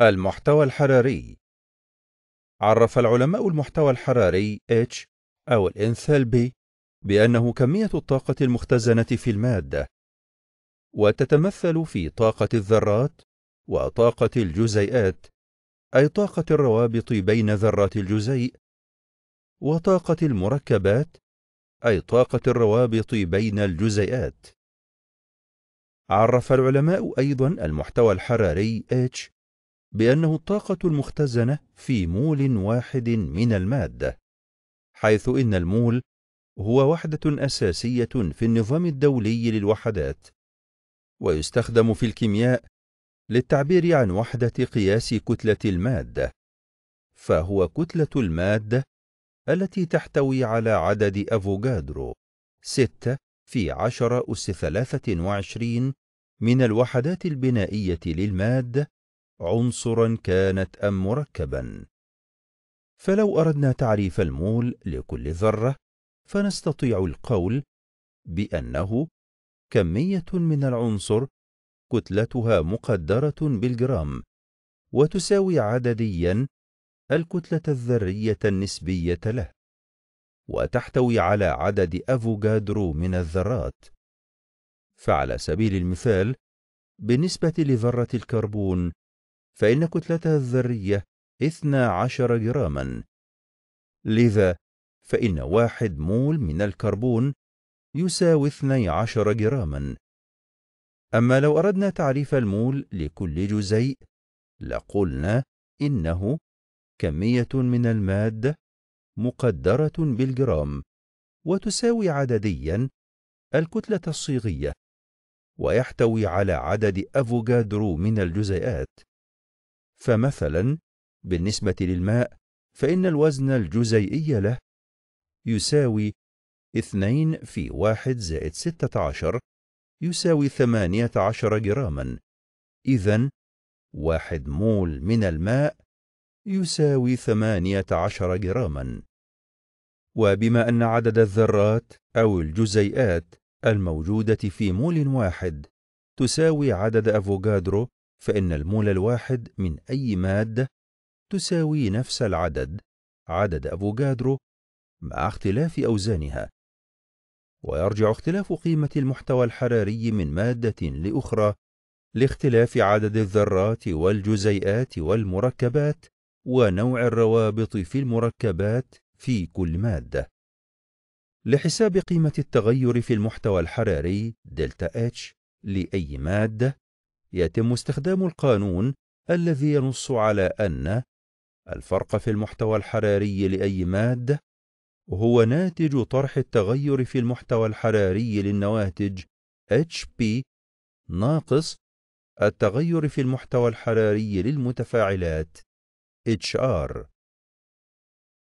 المحتوى الحراري عرف العلماء المحتوى الحراري H أو الإنثالبي بأنه كمية الطاقة المختزنة في المادة وتتمثل في طاقة الذرات وطاقة الجزيئات أي طاقة الروابط بين ذرات الجزيء وطاقة المركبات أي طاقة الروابط بين الجزيئات عرف العلماء أيضا المحتوى الحراري H بأنه الطاقة المختزنة في مول واحد من المادة حيث إن المول هو وحدة أساسية في النظام الدولي للوحدات ويستخدم في الكيمياء للتعبير عن وحدة قياس كتلة المادة فهو كتلة المادة التي تحتوي على عدد أفوغادرو 6 في 10 أس 23 من الوحدات البنائية للمادة عنصرا كانت أم مركبا فلو أردنا تعريف المول لكل ذرة فنستطيع القول بأنه كمية من العنصر كتلتها مقدرة بالجرام وتساوي عدديا الكتلة الذرية النسبية له وتحتوي على عدد أفوغادرو من الذرات فعلى سبيل المثال بالنسبة لذرة الكربون فإن كتلتها الذرية 12 جراما لذا فإن واحد مول من الكربون يساوي 12 جراما أما لو أردنا تعريف المول لكل جزيء لقلنا إنه كمية من المادة مقدرة بالجرام وتساوي عدديا الكتلة الصيغية ويحتوي على عدد أفوكادرو من الجزيئات فمثلا بالنسبة للماء فإن الوزن الجزيئي له يساوي 2 في 1 زائد 16 يساوي 18 جراما إذا 1 مول من الماء يساوي 18 جراما وبما أن عدد الذرات أو الجزيئات الموجودة في مول واحد تساوي عدد أفوكادرو فإن المول الواحد من أي مادة تساوي نفس العدد عدد أفوكادرو مع اختلاف أوزانها ويرجع اختلاف قيمة المحتوى الحراري من مادة لأخرى لاختلاف عدد الذرات والجزيئات والمركبات ونوع الروابط في المركبات في كل مادة لحساب قيمة التغير في المحتوى الحراري دلتا H لأي مادة يتم استخدام القانون الذي ينص على أن الفرق في المحتوى الحراري لأي مادة هو ناتج طرح التغير في المحتوى الحراري للنواتج HP ناقص التغير في المحتوى الحراري للمتفاعلات HR